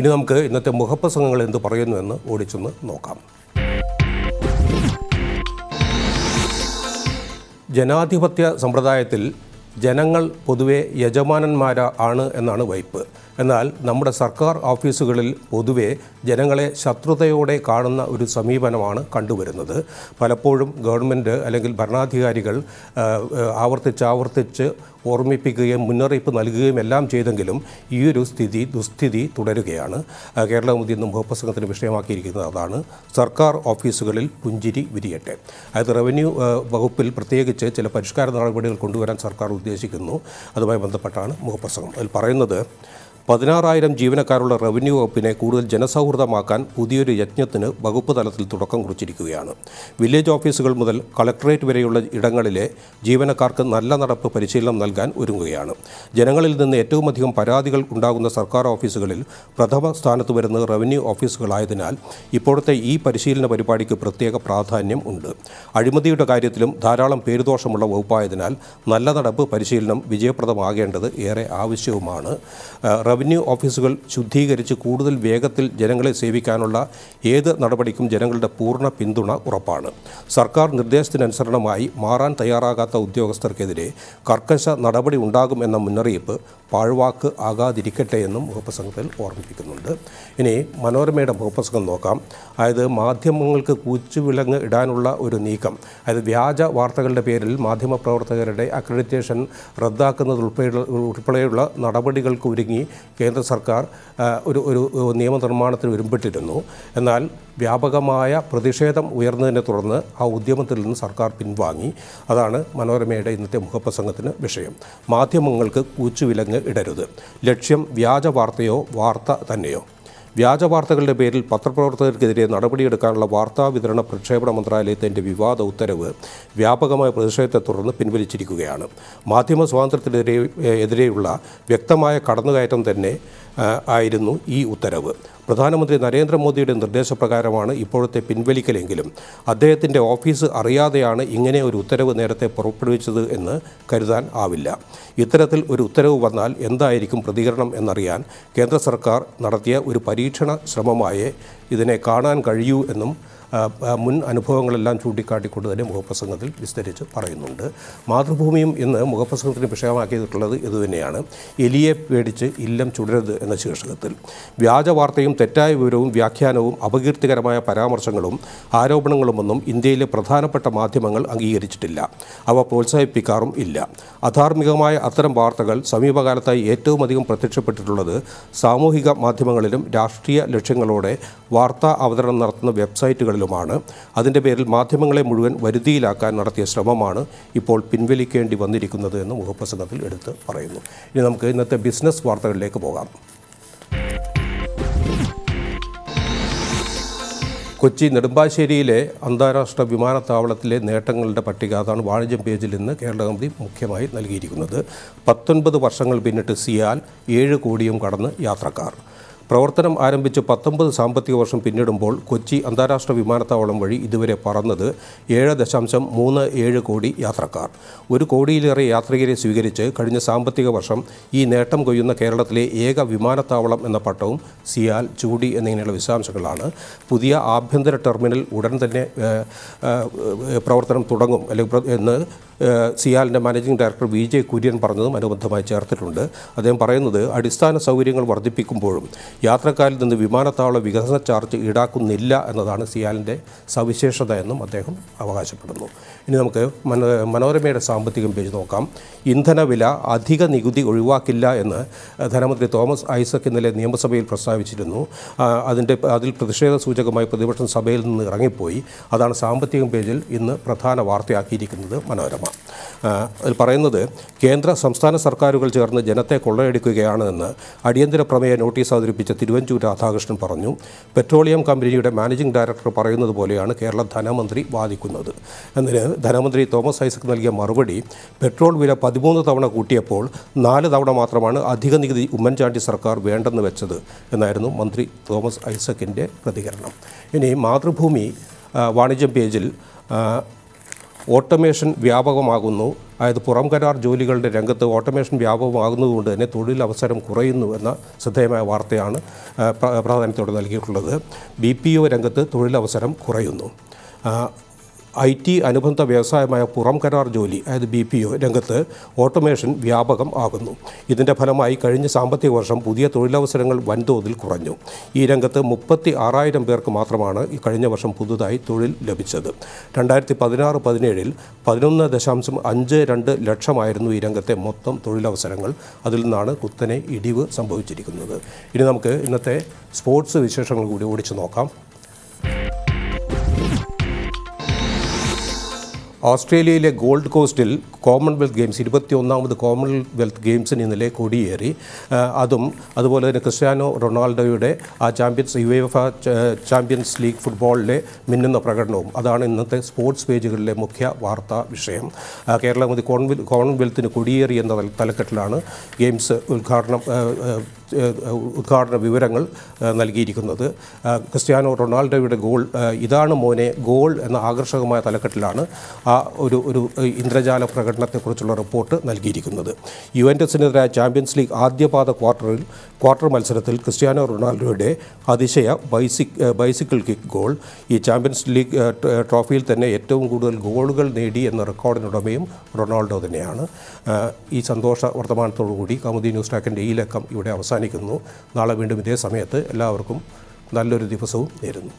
ഇനി നമുക്ക് ഇന്നത്തെ മുഖപ്രസംഗങ്ങൾ എന്ത് പറയുന്നുവെന്ന് ഓടിച്ചൊന്ന് നോക്കാം ജനാധിപത്യ സമ്പ്രദായത്തിൽ ജനങ്ങൾ പൊതുവെ യജമാനന്മാരാ ആണ് എന്നാണ് വൈപ്പ് എന്നാൽ നമ്മുടെ സർക്കാർ ഓഫീസുകളിൽ പൊതുവെ ജനങ്ങളെ ശത്രുതയോടെ കാണുന്ന ഒരു സമീപനമാണ് കണ്ടുവരുന്നത് പലപ്പോഴും ഗവൺമെൻറ് അല്ലെങ്കിൽ ഭരണാധികാരികൾ ആവർത്തിച്ചാവർത്തിച്ച് ഓർമ്മിപ്പിക്കുകയും മുന്നറിയിപ്പ് നൽകുകയും എല്ലാം ചെയ്തെങ്കിലും ഈ ഒരു സ്ഥിതി ദുസ്ഥിതി തുടരുകയാണ് മുതി ഇന്നും ഭൂപ്രസംഗത്തിന് വിഷയമാക്കിയിരിക്കുന്നത് അതാണ് സർക്കാർ ഓഫീസുകളിൽ പുഞ്ചിരി വിരിയട്ടെ അതായത് റവന്യൂ വകുപ്പിൽ പ്രത്യേകിച്ച് ചില പരിഷ്കാര നടപടികൾ കൊണ്ടുവരാൻ സർക്കാർ ഉദ്ദേശിക്കുന്നു അതുമായി ബന്ധപ്പെട്ടാണ് മുഖപ്രസംഗം അതിൽ പറയുന്നത് പതിനാറായിരം ജീവനക്കാരുള്ള റവന്യൂ വകുപ്പിനെ കൂടുതൽ ജനസൗഹൃദമാക്കാൻ പുതിയൊരു യജ്ഞത്തിന് വകുപ്പ് തലത്തിൽ തുടക്കം കുറിച്ചിരിക്കുകയാണ് വില്ലേജ് ഓഫീസുകൾ മുതൽ കളക്ടറേറ്റ് വരെയുള്ള ഇടങ്ങളിലെ ജീവനക്കാർക്ക് നല്ല നടപ്പ് പരിശീലനം നൽകാൻ ഒരുങ്ങുകയാണ് ജനങ്ങളിൽ നിന്ന് ഏറ്റവും അധികം പരാതികൾ ഉണ്ടാകുന്ന സർക്കാർ ഓഫീസുകളിൽ പ്രഥമ സ്ഥാനത്ത് വരുന്നത് റവന്യൂ ഓഫീസുകളായതിനാൽ ഇപ്പോഴത്തെ ഈ പരിശീലന പരിപാടിക്ക് പ്രത്യേക പ്രാധാന്യം ഉണ്ട് അഴിമതിയുടെ കാര്യത്തിലും ധാരാളം പേരുദോഷമുള്ള വകുപ്പായതിനാൽ നല്ല നടപ്പ് പരിശീലനം വിജയപ്രദമാകേണ്ടത് ഏറെ ആവശ്യവുമാണ് റവന്യൂ ഓഫീസുകൾ ശുദ്ധീകരിച്ച് കൂടുതൽ വേഗത്തിൽ ജനങ്ങളെ സേവിക്കാനുള്ള ഏത് നടപടിക്കും ജനങ്ങളുടെ പൂർണ്ണ പിന്തുണ ഉറപ്പാണ് സർക്കാർ നിർദ്ദേശത്തിനനുസരണമായി മാറാൻ തയ്യാറാകാത്ത ഉദ്യോഗസ്ഥർക്കെതിരെ കർക്കശ നടപടി ഉണ്ടാകും എന്ന മുന്നറിയിപ്പ് പാഴ്വാക്ക് ആകാതിരിക്കട്ടെ എന്നും മുഖപ്രസംഗത്തിൽ ഓർമ്മിപ്പിക്കുന്നുണ്ട് ഇനി മനോരമയുടെ മുഖപ്രസംഗം നോക്കാം അതായത് മാധ്യമങ്ങൾക്ക് കൂച്ചുവിലങ്ങ് ഇടാനുള്ള ഒരു നീക്കം അതായത് വ്യാജ വാർത്തകളുടെ പേരിൽ മാധ്യമപ്രവർത്തകരുടെ അക്രഡിറ്റേഷൻ റദ്ദാക്കുന്നത് ഉൾപ്പെടെയുള്ള നടപടികൾക്ക് ഒരുങ്ങി കേന്ദ്ര സർക്കാർ ഒരു ഒരു നിയമനിർമ്മാണത്തിന് വരുമ്പെട്ടിരുന്നു എന്നാൽ വ്യാപകമായ പ്രതിഷേധം ഉയർന്നതിനെ തുടർന്ന് ആ ഉദ്യമത്തിൽ നിന്ന് സർക്കാർ പിൻവാങ്ങി അതാണ് മനോരമയുടെ ഇന്നത്തെ മുഖപ്രസംഗത്തിന് വിഷയം മാധ്യമങ്ങൾക്ക് കൂച്ചുവിലങ്ങ് ഇടരുത് ലക്ഷ്യം വ്യാജ വാർത്തയോ വാർത്ത തന്നെയോ വ്യാജ വാർത്തകളുടെ പേരിൽ പത്രപ്രവർത്തകർക്കെതിരെ നടപടിയെടുക്കാനുള്ള വാർത്താ വിതരണ പ്രക്ഷേപണ മന്ത്രാലയത്തിൻ്റെ വിവാദ ഉത്തരവ് വ്യാപകമായ പ്രതിഷേധത്തെ തുടർന്ന് പിൻവലിച്ചിരിക്കുകയാണ് മാധ്യമ സ്വാതന്ത്ര്യത്തിനെതിരെ എതിരെയുള്ള വ്യക്തമായ കടന്നുകയറ്റം തന്നെ ആയിരുന്നു ഈ ഉത്തരവ് പ്രധാനമന്ത്രി നരേന്ദ്രമോദിയുടെ നിർദ്ദേശപ്രകാരമാണ് ഇപ്പോഴത്തെ പിൻവലിക്കലെങ്കിലും അദ്ദേഹത്തിൻ്റെ ഓഫീസ് അറിയാതെയാണ് ഇങ്ങനെ ഒരു ഉത്തരവ് നേരത്തെ പുറപ്പെടുവിച്ചത് എന്ന് കരുതാൻ ആവില്ല ഇത്തരത്തിൽ ഒരു ഉത്തരവ് വന്നാൽ എന്തായിരിക്കും പ്രതികരണം എന്നറിയാൻ കേന്ദ്ര സർക്കാർ നടത്തിയ ഒരു പരി പരീക്ഷണ ശ്രമമായേ ഇതിനെ കാണാൻ കഴിയൂ എന്നും മുൻ അനുഭവങ്ങളെല്ലാം ചൂണ്ടിക്കാട്ടിക്കൊണ്ട് തന്നെ മുഖപ്രസംഗത്തിൽ വിസ്തരിച്ച് പറയുന്നുണ്ട് മാതൃഭൂമിയും ഇന്ന് മുഖപ്രസംഗത്തിന് വിഷയമാക്കിയിട്ടുള്ളത് ഇതുതന്നെയാണ് എലിയെ പേടിച്ച് ഇല്ലം ചുടരുത് എന്ന ശീർഷകത്തിൽ വ്യാജ വാർത്തയും തെറ്റായ വിവരവും വ്യാഖ്യാനവും അപകീർത്തികരമായ പരാമർശങ്ങളും ആരോപണങ്ങളുമൊന്നും ഇന്ത്യയിലെ പ്രധാനപ്പെട്ട മാധ്യമങ്ങൾ അംഗീകരിച്ചിട്ടില്ല അവ പ്രോത്സാഹിപ്പിക്കാറും ഇല്ല അധാർമികമായ അത്തരം വാർത്തകൾ സമീപകാലത്തായി ഏറ്റവും അധികം പ്രത്യക്ഷപ്പെട്ടിട്ടുള്ളത് സാമൂഹിക മാധ്യമങ്ങളിലും രാഷ്ട്രീയ ലക്ഷ്യങ്ങളോടെ വാർത്താ അവതരണം നടത്തുന്ന വെബ്സൈറ്റുകളിൽ സെക്ടറിലുമാണ് അതിൻ്റെ പേരിൽ മാധ്യമങ്ങളെ മുഴുവൻ വരുതിയിലാക്കാൻ നടത്തിയ ശ്രമമാണ് ഇപ്പോൾ പിൻവലിക്കേണ്ടി വന്നിരിക്കുന്നത് എന്ന് മുഖപ്രസംഗത്തിൽ എടുത്ത് പറയുന്നു ഇനി നമുക്ക് ഇന്നത്തെ ബിസിനസ് വാർത്തകളിലേക്ക് പോകാം കൊച്ചി നെടുമ്പാശ്ശേരിയിലെ അന്താരാഷ്ട്ര വിമാനത്താവളത്തിലെ നേട്ടങ്ങളുടെ പട്ടിക അതാണ് വാണിജ്യം പേജിൽ നിന്ന് കേരള കമ്പനി മുഖ്യമായി നൽകിയിരിക്കുന്നത് പത്തൊൻപത് വർഷങ്ങൾ പിന്നിട്ട് സിയാൽ ഏഴ് കോടിയും കടന്ന് യാത്രക്കാർ പ്രവർത്തനം ആരംഭിച്ച് പത്തൊമ്പത് സാമ്പത്തിക വർഷം പിന്നിടുമ്പോൾ കൊച്ചി അന്താരാഷ്ട്ര വിമാനത്താവളം വഴി ഇതുവരെ പറന്നത് ഏഴ് ദശാംശം മൂന്ന് ഏഴ് കോടി യാത്രക്കാർ ഒരു കോടിയിലേറെ യാത്രികരെ സ്വീകരിച്ച് കഴിഞ്ഞ സാമ്പത്തിക വർഷം ഈ നേട്ടം കൊയ്യുന്ന കേരളത്തിലെ ഏക വിമാനത്താവളം എന്ന പട്ടവും സിയാൽ ചൂടി എന്നിങ്ങനെയുള്ള വിശദാംശങ്ങളാണ് പുതിയ ആഭ്യന്തര ടെർമിനൽ ഉടൻ തന്നെ പ്രവർത്തനം തുടങ്ങും അല്ലെങ്കിൽ എന്ന് സിയാലിൻ്റെ managing director V J Kurian പറഞ്ഞതും അനുബന്ധമായി ചേർത്തിട്ടുണ്ട് അദ്ദേഹം പറയുന്നത് അടിസ്ഥാന സൗകര്യങ്ങൾ വർദ്ധിപ്പിക്കുമ്പോഴും യാത്രക്കാരിൽ നിന്ന് വിമാനത്താവള വികസന ചാർജ് ഈടാക്കുന്നില്ല എന്നതാണ് സിയാലിൻ്റെ സവിശേഷത എന്നും അദ്ദേഹം അവകാശപ്പെടുന്നു ഇനി നമുക്ക് മനോരമയുടെ സാമ്പത്തികം പേജ് നോക്കാം ഇന്ധനവില അധിക നികുതി ഒഴിവാക്കില്ല എന്ന് ധനമന്ത്രി തോമസ് ഐസക് ഇന്നലെ നിയമസഭയിൽ പ്രസ്താവിച്ചിരുന്നു അതിൻ്റെ അതിൽ പ്രതിഷേധ സൂചകമായി പ്രതിപക്ഷം സഭയിൽ നിന്ന് ഇറങ്ങിപ്പോയി അതാണ് സാമ്പത്തികം പേജിൽ ഇന്ന് പ്രധാന വാർത്തയാക്കിയിരിക്കുന്നത് മനോരമ അതിൽ പറയുന്നത് കേന്ദ്ര സംസ്ഥാന സർക്കാരുകൾ ചേർന്ന് ജനത്തെ കൊള്ളയടിക്കുകയാണ് എന്ന് അടിയന്തര പ്രമേയ നോട്ടീസ് അവതരിപ്പിച്ച തിരുവഞ്ചൂർ രാധാകൃഷ്ണൻ പറഞ്ഞു പെട്രോളിയം കമ്പനിയുടെ മാനേജിംഗ് ഡയറക്ടർ പറയുന്നത് പോലെയാണ് കേരള ധനമന്ത്രി വാദിക്കുന്നത് എന്നതിന് ധനമന്ത്രി തോമസ് ഐസക് നൽകിയ മറുപടി പെട്രോൾ വില പതിമൂന്ന് തവണ കൂട്ടിയപ്പോൾ നാല് തവണ മാത്രമാണ് അധിക നികുതി ഉമ്മൻചാണ്ടി സർക്കാർ വേണ്ടെന്ന് വെച്ചത് എന്നായിരുന്നു മന്ത്രി തോമസ് ഐസക്കിൻ്റെ പ്രതികരണം ഇനി മാതൃഭൂമി വാണിജ്യം പേജിൽ ഓട്ടോമേഷൻ വ്യാപകമാകുന്നു അതായത് പുറം കരാർ ജോലികളുടെ രംഗത്ത് ഓട്ടോമേഷൻ വ്യാപകമാകുന്നതുകൊണ്ട് തന്നെ തൊഴിലവസരം കുറയുന്നു എന്ന ശ്രദ്ധേയമായ വാർത്തയാണ് പ്രാധാന്യത്തോടെ നൽകിയിട്ടുള്ളത് ബി പി ഒ രംഗത്ത് തൊഴിലവസരം കുറയുന്നു ഐ ടി അനുബന്ധ വ്യവസായമായ പുറം കരാർ ജോലി അതായത് ബി പി ഒ രംഗത്ത് ഓട്ടോമേഷൻ വ്യാപകം ആകുന്നു ഇതിൻ്റെ ഫലമായി കഴിഞ്ഞ സാമ്പത്തിക വർഷം പുതിയ തൊഴിലവസരങ്ങൾ വൻതോതിൽ കുറഞ്ഞു ഈ രംഗത്ത് മുപ്പത്തി ആറായിരം പേർക്ക് മാത്രമാണ് ഈ കഴിഞ്ഞ വർഷം പുതുതായി തൊഴിൽ ലഭിച്ചത് രണ്ടായിരത്തി പതിനാറ് പതിനേഴിൽ പതിനൊന്ന് ദശാംശം അഞ്ച് രണ്ട് ലക്ഷമായിരുന്നു ഈ രംഗത്തെ മൊത്തം തൊഴിലവസരങ്ങൾ അതിൽ നിന്നാണ് കുത്തനെ ഇടിവ് സംഭവിച്ചിരിക്കുന്നത് ഇനി നമുക്ക് ഇന്നത്തെ സ്പോർട്സ് വിശേഷങ്ങൾ കൂടി ഓടിച്ചു നോക്കാം ഓസ്ട്രേലിയയിലെ ഗോൾഡ് കോസ്റ്റിൽ കോമൺവെൽത്ത് ഗെയിംസ് ഒന്നാമത് കോമൺവെൽത്ത് ഗെയിംസിന് ഇന്നലെ കൊടിയേറി അതും അതുപോലെ തന്നെ ക്രിസ്ത്യാനോ റൊണാൾഡോയുടെ ആ ചാമ്പ്യൻസ് യുവേഫ ചാമ്പ്യൻസ് ലീഗ് ഫുട്ബോളിലെ മിന്നുന്ന പ്രകടനവും അതാണ് ഇന്നത്തെ സ്പോർട്സ് പേജുകളിലെ മുഖ്യ വാർത്താ വിഷയം കേരളം മതി കോൺവെൽ കോമൺവെൽത്തിന് കൊടിയേറി എന്ന തലക്കെട്ടിലാണ് ഗെയിംസ് ഉദ്ഘാടനം ഉദ്ഘാടന വിവരങ്ങൾ നൽകിയിരിക്കുന്നത് ക്രിസ്ത്യാനോ റൊണാൾഡോയുടെ ഗോൾ ഇതാണ് മോനെ ഗോൾ എന്ന ആകർഷകമായ തലക്കെട്ടിലാണ് ആ ഒരു ഒരു ഇന്ദ്രജാല പ്രകടനത്തെക്കുറിച്ചുള്ള റിപ്പോർട്ട് നൽകിയിരിക്കുന്നത് യുവൻറ്റസിനെതിരായ ചാമ്പ്യൻസ് ലീഗ് ആദ്യപാദ ക്വാർട്ടറിൽ ക്വാർട്ടർ മത്സരത്തിൽ ക്രിസ്ത്യാനോ റൊണാൾഡോയുടെ അതിശയ ബൈസിക് ബൈസിക്കിൾ കിക്ക് ഗോൾ ഈ ചാമ്പ്യൻസ് ലീഗ് ട്രോഫിയിൽ തന്നെ ഏറ്റവും കൂടുതൽ ഗോളുകൾ നേടി എന്ന റെക്കോർഡിനുടമയും റൊണാൾഡോ തന്നെയാണ് ഈ സന്തോഷ വർത്തമാനത്തോടു കൂടി കൗമുദി ന്യൂസ് ടാക്കിൻ്റെ ഈ ലക്കം ഇവിടെ അവസാനം അവസാനിക്കുന്നു നാളെ വീണ്ടും ഇതേ സമയത്ത് എല്ലാവർക്കും നല്ലൊരു ദിവസവും നേരുന്നു